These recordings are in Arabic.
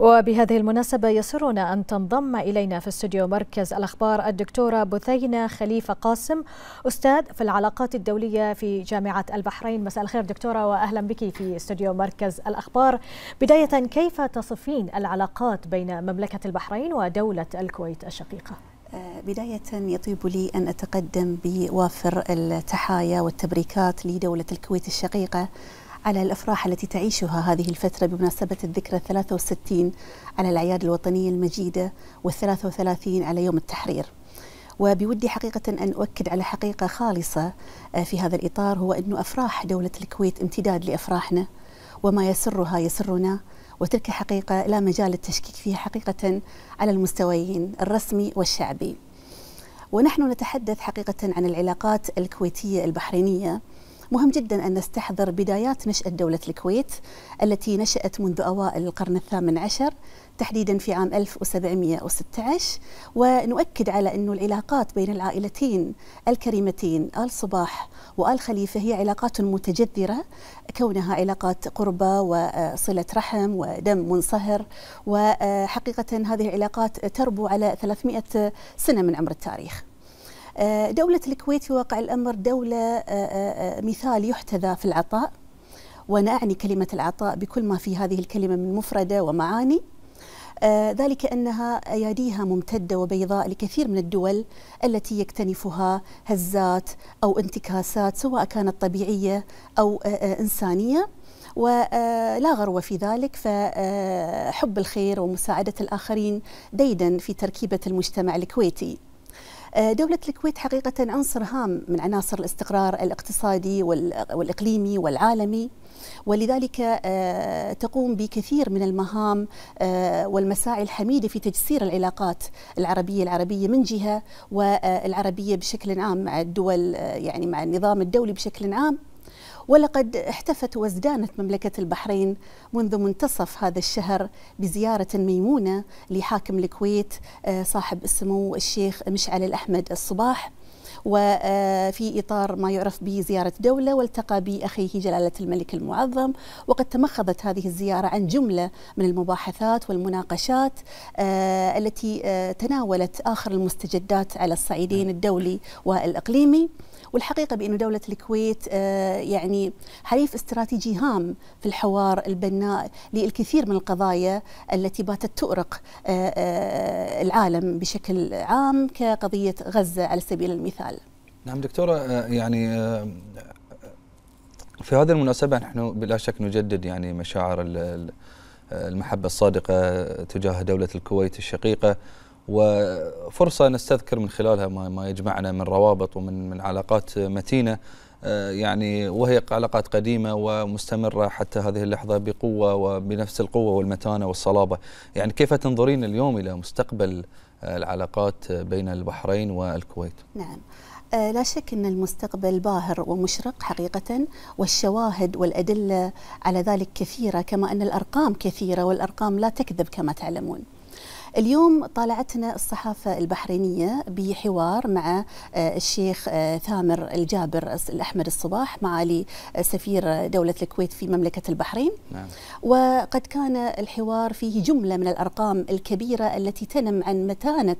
وبهذه المناسبة يسرنا أن تنضم إلينا في استوديو مركز الأخبار الدكتورة بثينة خليفة قاسم أستاذ في العلاقات الدولية في جامعة البحرين مساء الخير دكتورة وأهلا بك في استوديو مركز الأخبار بداية كيف تصفين العلاقات بين مملكة البحرين ودولة الكويت الشقيقة؟ آه، بداية يطيب لي أن أتقدم بوافر التحايا والتبريكات لدولة الكويت الشقيقة على الأفراح التي تعيشها هذه الفترة بمناسبة الذكرى 63 على الأعياد الوطنية المجيدة وال33 على يوم التحرير وبودي حقيقة أن أؤكد على حقيقة خالصة آه، في هذا الإطار هو أن أفراح دولة الكويت امتداد لأفراحنا وما يسرها يسرنا وتلك حقيقة لا مجال للتشكيك فيها حقيقة على المستويين الرسمي والشعبي ونحن نتحدث حقيقة عن العلاقات الكويتية البحرينية مهم جدا أن نستحضر بدايات نشأة دولة الكويت التي نشأت منذ أوائل القرن الثامن عشر تحديدا في عام 1716 ونؤكد على أن العلاقات بين العائلتين الكريمتين آل صباح وآل خليفة هي علاقات متجذرة كونها علاقات قربة وصلة رحم ودم منصهر وحقيقة هذه العلاقات تربو على 300 سنة من عمر التاريخ آه، دولة الكويت في واقع الأمر دولة آه، آه، مثال يحتذى في العطاء وأنا أعني كلمة العطاء بكل ما في هذه الكلمة من مفردة ومعاني ذلك أنها أياديها ممتدة وبيضاء لكثير من الدول التي يكتنفها هزات أو انتكاسات سواء كانت طبيعية أو إنسانية ولا غرو في ذلك فحب الخير ومساعدة الآخرين ديدا في تركيبة المجتمع الكويتي آه، دولة الكويت حقيقة عنصر هام من عناصر الاستقرار الاقتصادي والإقليمي والعالمي ولذلك آه، تقوم بكثير من المهام آه، والمساعي الحميدة في تجسير العلاقات العربية العربية من جهة والعربية بشكل عام مع الدول يعني مع النظام الدولي بشكل عام ولقد احتفت وازدانت مملكة البحرين منذ منتصف هذا الشهر بزيارة ميمونة لحاكم الكويت آه، صاحب السمو الشيخ مشعل الأحمد الصباح وفي آه، إطار ما يعرف بزيارة دولة والتقى بأخيه جلالة الملك المعظم وقد تمخضت هذه الزيارة عن جملة من المباحثات والمناقشات آه، التي تناولت آخر المستجدات على الصعيدين نعم. الدولي والإقليمي والحقيقه بأن دوله الكويت آه، يعني حليف استراتيجي هام في الحوار البناء للكثير من القضايا التي باتت تؤرق آه، آه، العالم بشكل عام كقضيه غزه على سبيل المثال. نعم دكتوره يعني في هذه المناسبة نحن بلا شك نجدد يعني مشاعر المحبة الصادقة تجاه دولة الكويت الشقيقة وفرصة نستذكر من خلالها ما يجمعنا من روابط ومن من علاقات متينة آه، يعني وهي علاقات قديمة ومستمرة حتى هذه اللحظة بقوة وبنفس القوة والمتانة والصلابة يعني كيف تنظرين اليوم إلى مستقبل آه، العلاقات بين البحرين والكويت نعم آه، لا شك أن المستقبل باهر ومشرق حقيقة والشواهد والأدلة على ذلك كثيرة كما أن الأرقام كثيرة والأرقام لا تكذب كما تعلمون اليوم طالعتنا الصحافة البحرينية بحوار مع آه، الشيخ آه، ثامر الجابر الأحمد الصباح معالي آه، سفير دولة الكويت في مملكة البحرين نعم. وقد كان الحوار فيه جملة من الأرقام الكبيرة التي تنم عن متانة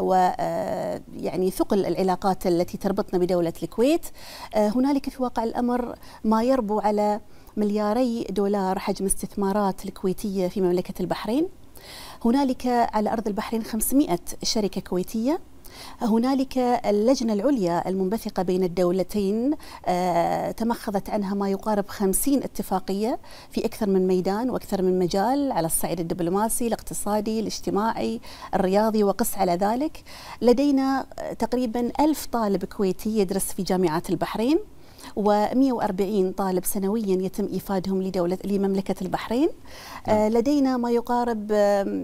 ويعني ثقل العلاقات التي تربطنا بدولة الكويت هنالك في واقع الأمر ما يربو على ملياري دولار حجم استثمارات الكويتية في مملكة البحرين هنالك على أرض البحرين 500 شركة كويتية هنالك اللجنة العليا المنبثقة بين الدولتين آه، تمخضت عنها ما يقارب خمسين اتفاقية في أكثر من ميدان وأكثر من مجال على الصعيد الدبلوماسي الاقتصادي الاجتماعي الرياضي وقس على ذلك لدينا تقريبا ألف طالب كويتي يدرس في جامعات البحرين و140 طالب سنويا يتم إيفادهم لدولة لمملكة البحرين نعم. آه، لدينا ما يقارب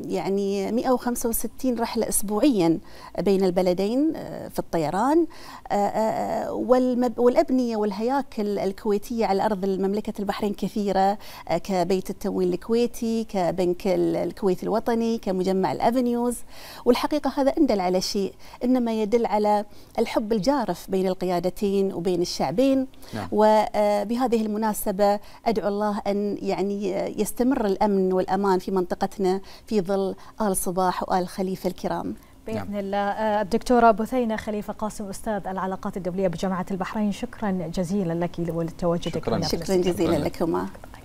يعني 165 رحلة أسبوعيا بين البلدين آه، في الطيران آه، والأبنية والهياكل الكويتية على أرض المملكة البحرين كثيرة كبيت التمويل الكويتي كبنك الكويت الوطني كمجمع الأفنيوز والحقيقة هذا أندل على شيء إنما يدل على الحب الجارف بين القيادتين وبين الشعبين نعم. وبهذه المناسبة أدعو الله أن يعني يستمر الأمن والأمان في منطقتنا في ظل آل صباح وآل خليفة الكرام باذن نعم. الله آه، الدكتوره بثينه خليفه قاسم استاذ العلاقات الدوليه بجامعه البحرين شكرا جزيلا لك ولتواجدك شكرا, شكرا جزيلا لكما